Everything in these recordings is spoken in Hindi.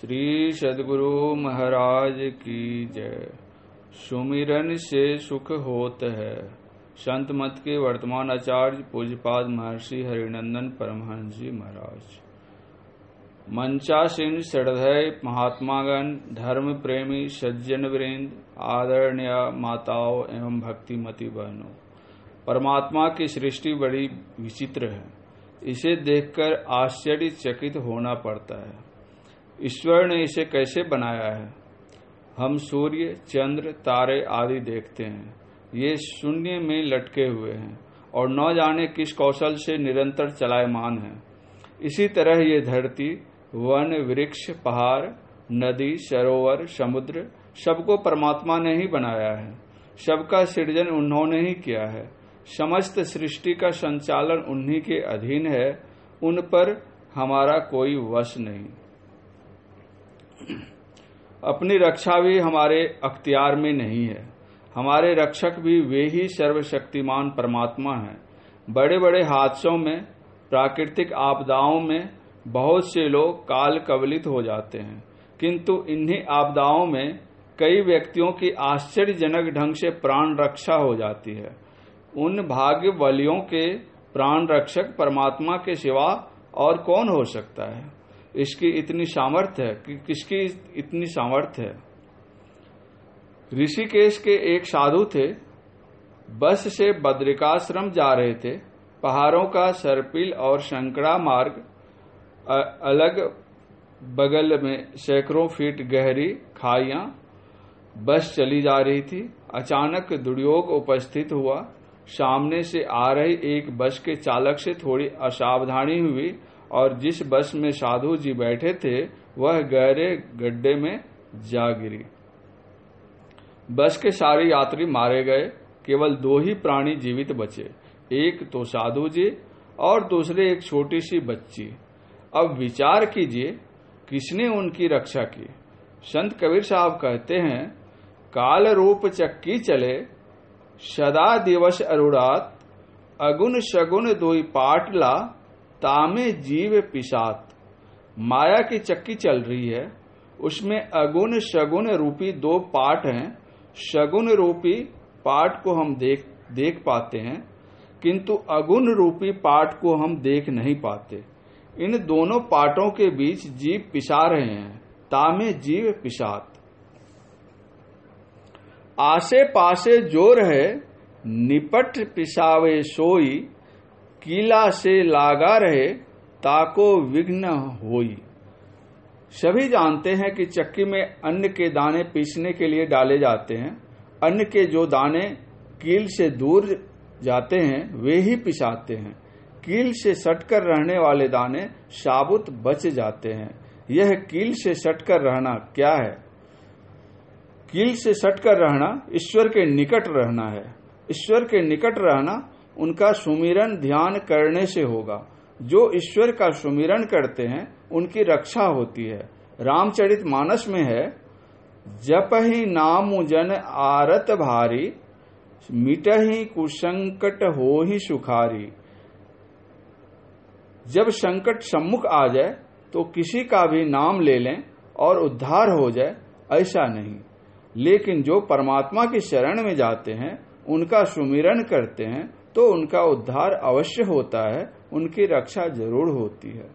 श्री सदगुरु महाराज की जय सुमिरन से सुख होत है संत मत के वर्तमान आचार्य पूज्यपाद महर्षि हरिनंदन परमहंस जी महाराज मंचासीन श्रद्धय महात्मागण धर्म प्रेमी सज्जन वृंद आदरणीय माताओं एवं भक्तिमती बहनों परमात्मा की सृष्टि बड़ी विचित्र है इसे देखकर आश्चर्यचकित होना पड़ता है ईश्वर ने इसे कैसे बनाया है हम सूर्य चंद्र तारे आदि देखते हैं ये शून्य में लटके हुए हैं और न जाने किस कौशल से निरंतर चलायमान है इसी तरह ये धरती वन वृक्ष पहाड़ नदी सरोवर समुद्र सबको परमात्मा ने ही बनाया है सबका सृजन उन्होंने ही किया है समस्त सृष्टि का संचालन उन्हीं के अधीन है उन पर हमारा कोई वश नहीं अपनी रक्षा भी हमारे अख्तियार में नहीं है हमारे रक्षक भी वे ही सर्वशक्तिमान परमात्मा हैं बड़े बड़े हादसों में प्राकृतिक आपदाओं में बहुत से लोग काल कवलित हो जाते हैं किंतु इन्हीं आपदाओं में कई व्यक्तियों की आश्चर्यजनक ढंग से प्राण रक्षा हो जाती है उन भाग्य बलियों के प्राण रक्षक परमात्मा के सिवा और कौन हो सकता है इसकी इतनी सामर्थ्य है कि किसकी इतनी सामर्थ्य है ऋषिकेश के एक साधु थे बस से बद्रिकाश्रम जा रहे थे पहाड़ों का सरपिल और शंकड़ा मार्ग अलग बगल में सैकड़ों फीट गहरी खाइया बस चली जा रही थी अचानक दुर्योग उपस्थित हुआ सामने से आ रही एक बस के चालक से थोड़ी असावधानी हुई और जिस बस में साधु जी बैठे थे वह गहरे गड्ढे में जा गिरी बस के सारे यात्री मारे गए केवल दो ही प्राणी जीवित बचे एक तो साधु जी और दूसरे एक छोटी सी बच्ची अब विचार कीजिए किसने उनकी रक्षा की संत कबीर साहब कहते हैं काल रूप चक्की चले सदा दिवस अरुणात अगुन शगुन दोई पाटला तामे जीव पिशात माया की चक्की चल रही है उसमें अगुण शगुण रूपी दो पाठ हैं शगुण रूपी पाठ को हम देख देख पाते हैं किंतु अगुण रूपी पाठ को हम देख नहीं पाते इन दोनों पाठों के बीच जीव पिसा रहे हैं तामे जीव पिसात आसे पासे जो रहे निपट पिसावे सोई कीला से लागा रहे ताको विघ्न होई सभी जानते हैं कि चक्की में अन्न के दाने पीसने के लिए डाले जाते हैं अन्न के जो दाने कील से दूर जाते हैं वे ही पिसाते हैं कील से सटकर रहने वाले दाने साबुत बच जाते हैं यह कील से सटकर रहना क्या है कील से सटकर रहना ईश्वर के निकट रहना है ईश्वर के निकट रहना उनका सुमिरन ध्यान करने से होगा जो ईश्वर का सुमिरन करते हैं उनकी रक्षा होती है रामचरित मानस में है जप ही नाम जन आरत भारी मिट ही कुसंकट हो ही सुखारी जब संकट सम्मुख आ जाए तो किसी का भी नाम ले लें और उद्धार हो जाए ऐसा नहीं लेकिन जो परमात्मा की शरण में जाते हैं उनका सुमिरन करते हैं तो उनका उद्धार अवश्य होता है उनकी रक्षा जरूर होती है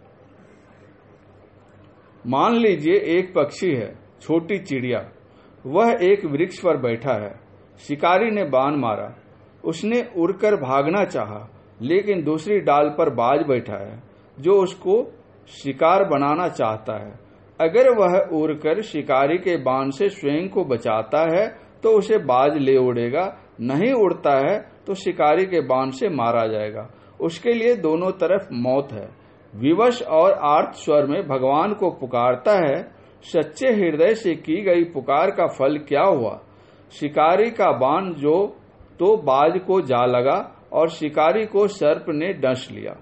मान लीजिए एक पक्षी है छोटी चिड़िया वह एक वृक्ष पर बैठा है शिकारी ने बाण मारा उसने उड़कर भागना चाहा लेकिन दूसरी डाल पर बाज बैठा है जो उसको शिकार बनाना चाहता है अगर वह उड़कर शिकारी के बाण से स्वयं को बचाता है तो उसे बाज ले उड़ेगा नहीं उड़ता है तो शिकारी के बाण से मारा जाएगा उसके लिए दोनों तरफ मौत है विवश और आर्थ स्वर में भगवान को पुकारता है सच्चे हृदय से की गई पुकार का फल क्या हुआ शिकारी का बाण जो तो बाज को जा लगा और शिकारी को सर्प ने डस लिया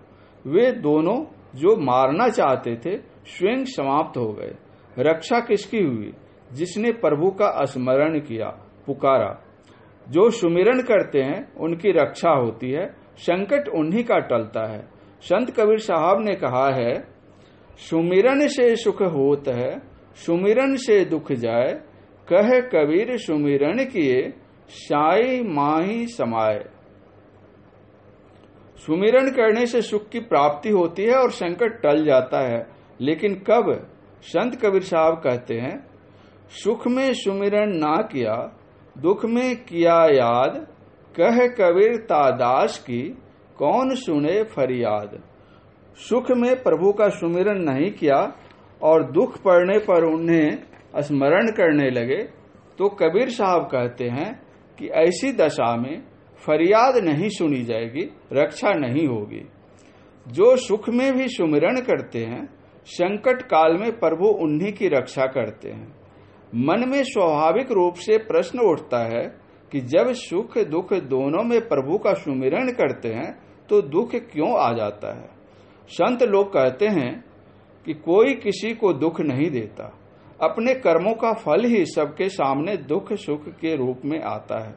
वे दोनों जो मारना चाहते थे स्वयं समाप्त हो गए रक्षा किसकी हुई जिसने प्रभु का स्मरण किया पुकारा जो सुमिरण करते हैं उनकी रक्षा होती है संकट उन्हीं का टलता है संत कबीर साहब ने कहा है सुमिरन से सुख होत है सुमिरन से दुख जाए कह कबीर सुमिरन किए साई माही समाये सुमिरन करने से सुख की प्राप्ति होती है और संकट टल जाता है लेकिन कब संत कबीर साहब कहते हैं सुख में सुमिरन ना किया दुख में किया याद कह कबीर तादाश की कौन सुने फरियाद सुख में प्रभु का सुमिरन नहीं किया और दुख पड़ने पर उन्हें स्मरण करने लगे तो कबीर साहब कहते हैं कि ऐसी दशा में फरियाद नहीं सुनी जाएगी रक्षा नहीं होगी जो सुख में भी सुमिरन करते हैं संकट काल में प्रभु उन्हीं की रक्षा करते हैं मन में स्वाभाविक रूप से प्रश्न उठता है कि जब सुख दुख दोनों में प्रभु का सुमिरण करते हैं तो दुख क्यों आ जाता है संत लोग कहते हैं कि कोई किसी को दुख नहीं देता अपने कर्मों का फल ही सबके सामने दुख सुख के रूप में आता है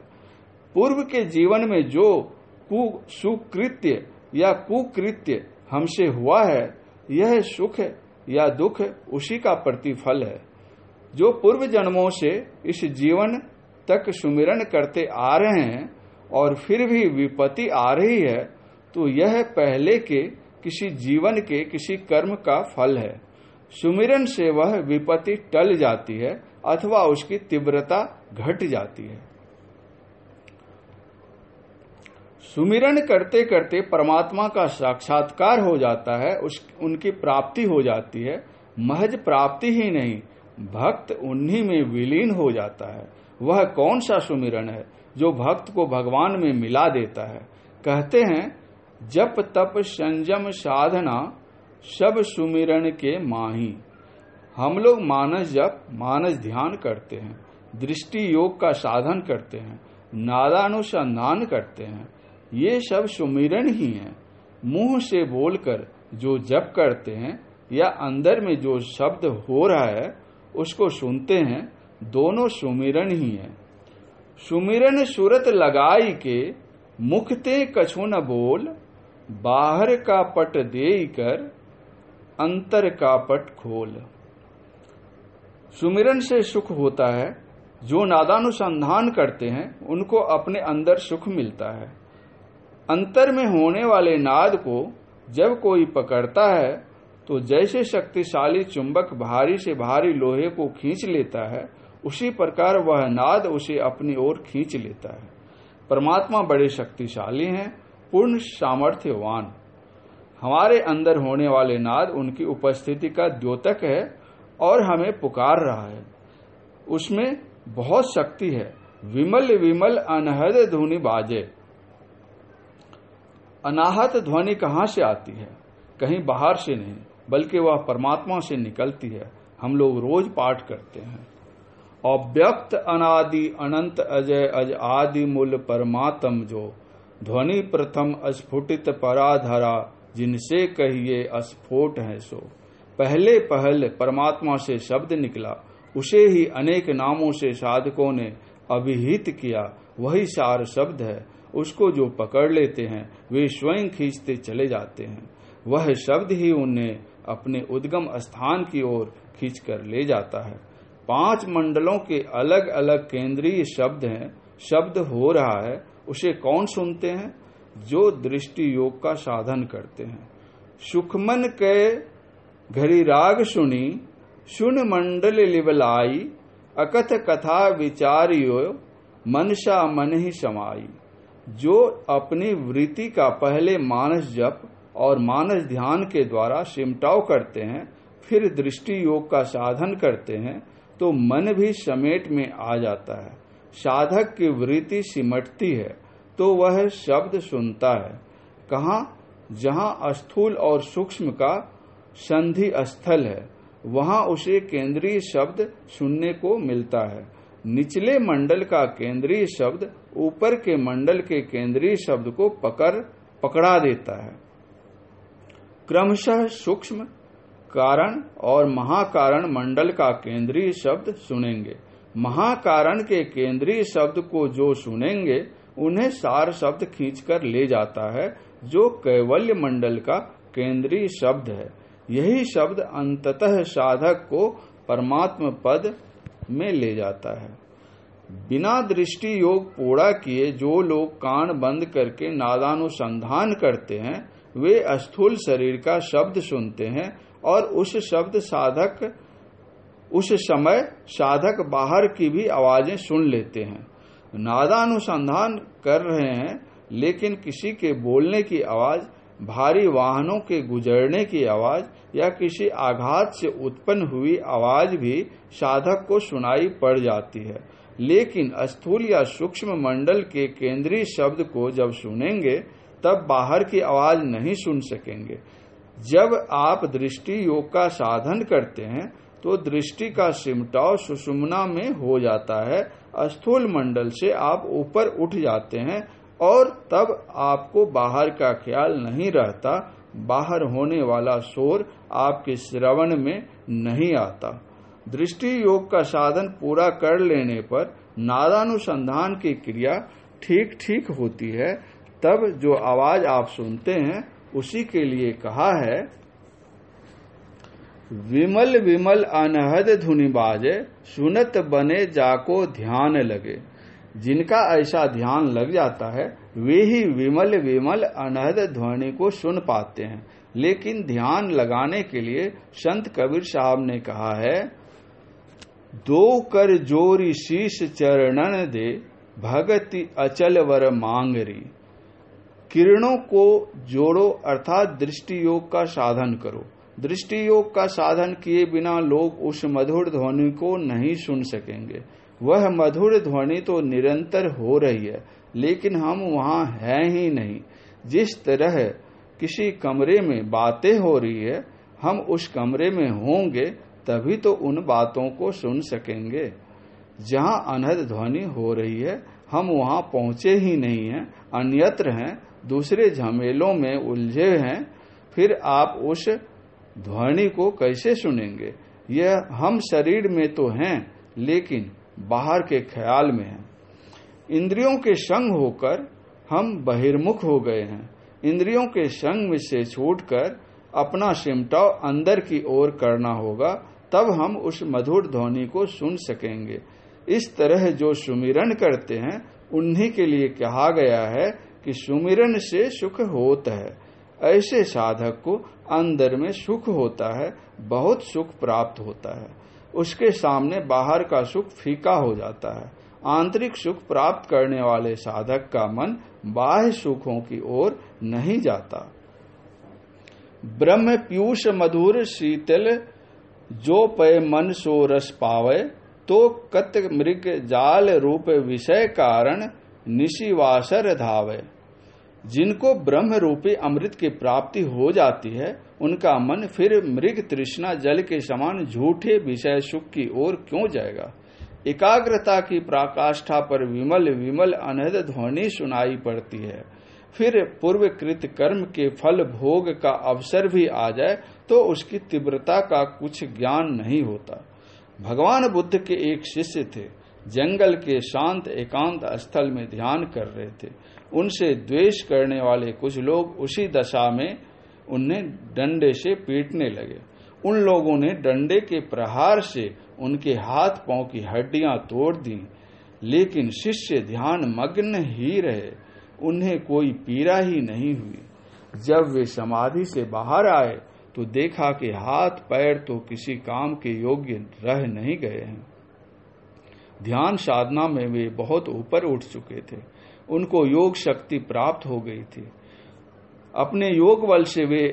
पूर्व के जीवन में जो कु सुकृत्य या कुकृत्य हमसे हुआ है यह सुख या दुख उसी का प्रतिफल है जो पूर्व जन्मों से इस जीवन तक सुमिरन करते आ रहे हैं और फिर भी विपत्ति आ रही है तो यह पहले के किसी जीवन के किसी कर्म का फल है सुमिरन से वह विपत्ति टल जाती है अथवा उसकी तीव्रता घट जाती है सुमिरन करते करते परमात्मा का साक्षात्कार हो जाता है उस उनकी प्राप्ति हो जाती है महज प्राप्ति ही नहीं भक्त उन्हीं में विलीन हो जाता है वह कौन सा सुमिरन है जो भक्त को भगवान में मिला देता है कहते हैं जप तप संयम साधना सब सुमिरन के माही हम लोग मानस जप मानस ध्यान करते हैं दृष्टि योग का साधन करते हैं नादानुसंधान करते हैं ये सब सुमिरन ही हैं मुंह से बोलकर जो जप करते हैं या अंदर में जो शब्द हो रहा है उसको सुनते हैं दोनों सुमिरन ही है सुमिरन सूरत लगाई के मुखते कछु न बोल बाहर का पट दे कर अंतर का पट खोल सुमिरन से सुख होता है जो नादानुसंधान करते हैं उनको अपने अंदर सुख मिलता है अंतर में होने वाले नाद को जब कोई पकड़ता है तो जैसे शक्तिशाली चुंबक भारी से भारी लोहे को खींच लेता है उसी प्रकार वह नाद उसे अपनी ओर खींच लेता है परमात्मा बड़े शक्तिशाली हैं पूर्ण सामर्थ्यवान हमारे अंदर होने वाले नाद उनकी उपस्थिति का द्योतक है और हमें पुकार रहा है उसमें बहुत शक्ति है विमल विमल अनहद ध्वनि बाजे अनाहत ध्वनि कहाँ से आती है कहीं बाहर से नहीं बल्कि वह परमात्मा से निकलती है हम लोग रोज पाठ करते हैं अव्यक्त अनादि अनंत अजय अज आदि मूल परमात्म जो ध्वनि प्रथम अस्फुटित पराधरा जिनसे कहिए अस्फोट है सो पहले पहल परमात्मा से शब्द निकला उसे ही अनेक नामों से साधकों ने अभिहित किया वही सार शब्द है उसको जो पकड़ लेते हैं वे स्वयं खींचते चले जाते हैं वह शब्द ही उन्हें अपने उद्गम स्थान की ओर खींच कर ले जाता है पांच मंडलों के अलग अलग केंद्रीय शब्द हैं शब्द हो रहा है उसे कौन सुनते हैं जो दृष्टि योग का साधन करते हैं सुखमन के घरी राग सुनी सुन मंडल लिबलाई अकथ कथा यो मनसा मन ही समाई जो अपनी वृत्ति का पहले मानस जप और मानस ध्यान के द्वारा सिमटाव करते हैं फिर दृष्टि योग का साधन करते हैं तो मन भी समेट में आ जाता है साधक की वृत्ति सिमटती है तो वह शब्द सुनता है कहा जहाँ स्थूल और सूक्ष्म का संधि स्थल है वहाँ उसे केंद्रीय शब्द सुनने को मिलता है निचले मंडल का केंद्रीय शब्द ऊपर के मंडल के केंद्रीय शब्द को पकड़ पकड़ा देता है क्रमशः सूक्ष्म कारण और महाकारण मंडल का केंद्रीय शब्द सुनेंगे महाकारण के केंद्रीय शब्द को जो सुनेंगे उन्हें सार शब्द खींचकर ले जाता है जो कैवल्य मंडल का केंद्रीय शब्द है यही शब्द अंततः साधक को परमात्म पद में ले जाता है बिना दृष्टि योग पूरा किए जो लोग कान बंद करके नादानुसंधान करते हैं वे अस्थूल शरीर का शब्द सुनते हैं और उस शब्द साधक उस समय साधक बाहर की भी आवाजें सुन लेते हैं नादानुसंधान कर रहे हैं लेकिन किसी के बोलने की आवाज भारी वाहनों के गुजरने की आवाज या किसी आघात से उत्पन्न हुई आवाज भी साधक को सुनाई पड़ जाती है लेकिन स्थूल या सूक्ष्म मंडल के केंद्रीय शब्द को जब सुनेंगे तब बाहर की आवाज नहीं सुन सकेंगे जब आप दृष्टि योग का साधन करते हैं तो दृष्टि का सिमटाव सुषुमना में हो जाता है स्थूल मंडल से आप ऊपर उठ जाते हैं और तब आपको बाहर का ख्याल नहीं रहता बाहर होने वाला शोर आपके श्रवण में नहीं आता दृष्टि योग का साधन पूरा कर लेने पर नादानुसंधान की क्रिया ठीक ठीक होती है तब जो आवाज आप सुनते हैं उसी के लिए कहा है विमल विमल अनहद धुनि बाजे सुनत बने जाको ध्यान लगे जिनका ऐसा ध्यान लग जाता है वे ही विमल विमल अनहद ध्वनि को सुन पाते हैं लेकिन ध्यान लगाने के लिए संत कबीर साहब ने कहा है दो कर जोरी शीश चरणन दे भगति अचल वर मांगरी किरणों को जोड़ो अर्थात दृष्टि योग का साधन करो दृष्टि योग का साधन किए बिना लोग उस मधुर ध्वनि को नहीं सुन सकेंगे वह मधुर ध्वनि तो निरंतर हो रही है लेकिन हम वहाँ हैं ही नहीं जिस तरह किसी कमरे में बातें हो रही है हम उस कमरे में होंगे तभी तो उन बातों को सुन सकेंगे जहाँ अनहद ध्वनि हो रही है हम वहाँ पहुंचे ही नहीं हैं अन्यत्र हैं दूसरे झमेलों में उलझे हैं फिर आप उस ध्वनि को कैसे सुनेंगे यह हम शरीर में तो हैं लेकिन बाहर के ख्याल में हैं इंद्रियों के संग होकर हम बहिर्मुख हो गए हैं इंद्रियों के संग में से छूटकर अपना सिमटाव अंदर की ओर करना होगा तब हम उस मधुर ध्वनि को सुन सकेंगे इस तरह जो सुमिरन करते हैं उन्हीं के लिए कहा गया है कि सुमिरन से सुख होता है ऐसे साधक को अंदर में सुख होता है बहुत सुख प्राप्त होता है उसके सामने बाहर का सुख फीका हो जाता है आंतरिक सुख प्राप्त करने वाले साधक का मन बाह्य सुखों की ओर नहीं जाता ब्रह्म पीयूष मधुर शीतल जो पय मन सो रस पावे तो कत मृग जाल रूप विषय कारण निशिवासर धावे जिनको ब्रह्म रूपी अमृत की प्राप्ति हो जाती है उनका मन फिर मृग तृष्णा जल के समान झूठे विषय सुख की ओर क्यों जाएगा एकाग्रता की प्राकाष्ठा पर विमल विमल अनहद ध्वनि सुनाई पड़ती है फिर पूर्व कृत कर्म के फल भोग का अवसर भी आ जाए तो उसकी तीव्रता का कुछ ज्ञान नहीं होता भगवान बुद्ध के एक शिष्य थे जंगल के शांत एकांत स्थल में ध्यान कर रहे थे उनसे द्वेष करने वाले कुछ लोग उसी दशा में उन्हें डंडे से पीटने लगे उन लोगों ने डंडे के प्रहार से उनके हाथ पांव की हड्डियां तोड़ दी लेकिन शिष्य ध्यान मग्न ही रहे उन्हें कोई पीरा ही नहीं हुई जब वे समाधि से बाहर आए तो देखा कि हाथ पैर तो किसी काम के योग्य रह नहीं गए हैं ध्यान साधना में वे बहुत ऊपर उठ चुके थे उनको योग शक्ति प्राप्त हो गई थी अपने योग बल से वे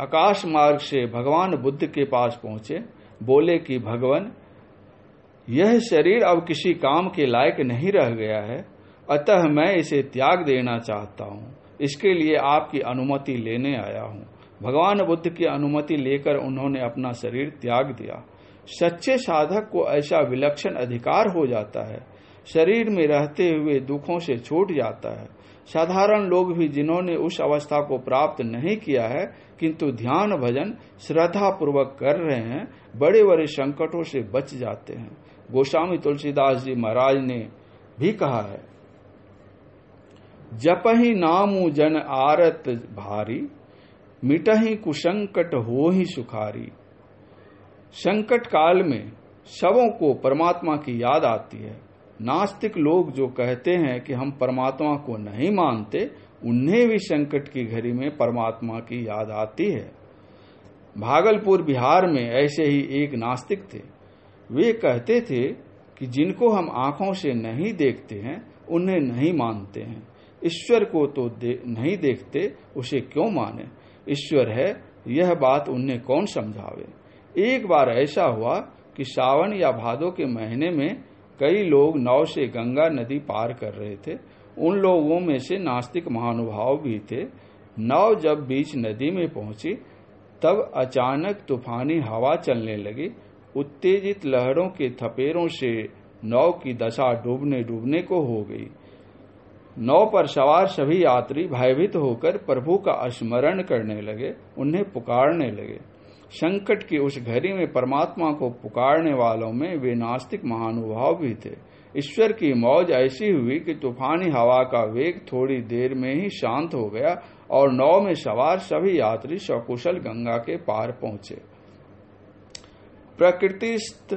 आकाश मार्ग से भगवान बुद्ध के पास पहुंचे बोले कि भगवान यह शरीर अब किसी काम के लायक नहीं रह गया है अतः मैं इसे त्याग देना चाहता हूं इसके लिए आपकी अनुमति लेने आया हूं भगवान बुद्ध की अनुमति लेकर उन्होंने अपना शरीर त्याग दिया सच्चे साधक को ऐसा विलक्षण अधिकार हो जाता है शरीर में रहते हुए दुखों से छूट जाता है साधारण लोग भी जिन्होंने उस अवस्था को प्राप्त नहीं किया है किंतु ध्यान भजन श्रद्धा पूर्वक कर रहे हैं बड़े बड़े संकटों से बच जाते हैं गोस्वामी तुलसीदास जी महाराज ने भी कहा है जप ही नामू जन आरत भारी मिटही कुसंकट हो ही सुखारी संकट काल में सबों को परमात्मा की याद आती है नास्तिक लोग जो कहते हैं कि हम परमात्मा को नहीं मानते उन्हें भी संकट की घड़ी में परमात्मा की याद आती है भागलपुर बिहार में ऐसे ही एक नास्तिक थे वे कहते थे कि जिनको हम आंखों से नहीं देखते हैं उन्हें नहीं मानते हैं ईश्वर को तो दे, नहीं देखते उसे क्यों माने ईश्वर है यह बात उन्हें कौन समझावे एक बार ऐसा हुआ कि सावन या भादो के महीने में कई लोग नाव से गंगा नदी पार कर रहे थे उन लोगों में से नास्तिक महानुभाव भी थे नाव जब बीच नदी में पहुंची तब अचानक तूफानी हवा चलने लगी उत्तेजित लहरों के थपेरों से नाव की दशा डूबने डूबने को हो गई नाव पर सवार सभी यात्री भयभीत होकर प्रभु का स्मरण करने लगे उन्हें पुकारने लगे संकट की उस घड़ी में परमात्मा को पुकारने वालों में वे नास्तिक महानुभाव भी थे ईश्वर की मौज ऐसी हुई कि तूफानी हवा का वेग थोड़ी देर में ही शांत हो गया और नौ में सवार सभी यात्री सकुशल गंगा के पार पहुंचे प्रकृतिस्थ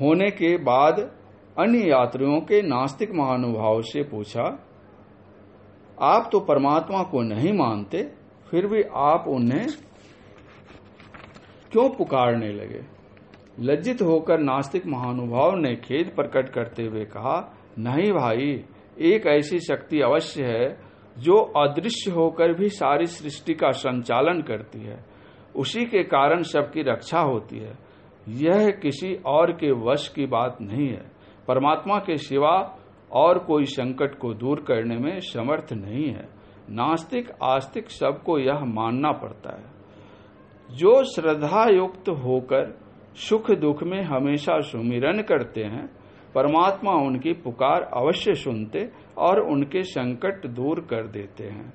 होने के बाद अन्य यात्रियों के नास्तिक महानुभाव से पूछा आप तो परमात्मा को नहीं मानते फिर भी आप उन्हें क्यों पुकारने लगे लज्जित होकर नास्तिक महानुभाव ने खेद प्रकट करते हुए कहा नहीं भाई एक ऐसी शक्ति अवश्य है जो अदृश्य होकर भी सारी सृष्टि का संचालन करती है उसी के कारण सबकी रक्षा होती है यह किसी और के वश की बात नहीं है परमात्मा के सिवा और कोई संकट को दूर करने में समर्थ नहीं है नास्तिक आस्तिक सबको यह मानना पड़ता है जो श्रद्धा युक्त होकर सुख दुख में हमेशा सुमिरन करते हैं परमात्मा उनकी पुकार अवश्य सुनते और उनके संकट दूर कर देते हैं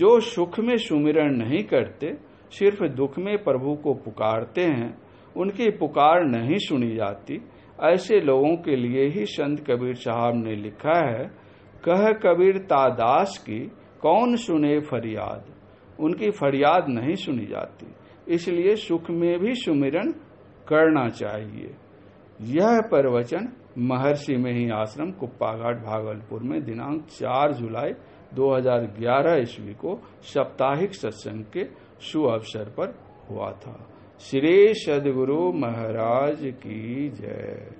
जो सुख में सुमिरन नहीं करते सिर्फ दुख में प्रभु को पुकारते हैं उनकी पुकार नहीं सुनी जाती ऐसे लोगों के लिए ही संत कबीर साहब ने लिखा है कह कबीर तादास की कौन सुने फरियाद उनकी फरियाद नहीं सुनी जाती इसलिए सुख में भी सुमिरन करना चाहिए यह प्रवचन महर्षि में ही आश्रम कुप्पाघाट भागलपुर में दिनांक 4 जुलाई 2011 ईस्वी को साप्ताहिक सत्संग के शु अवसर पर हुआ था श्री सदगुरु महाराज की जय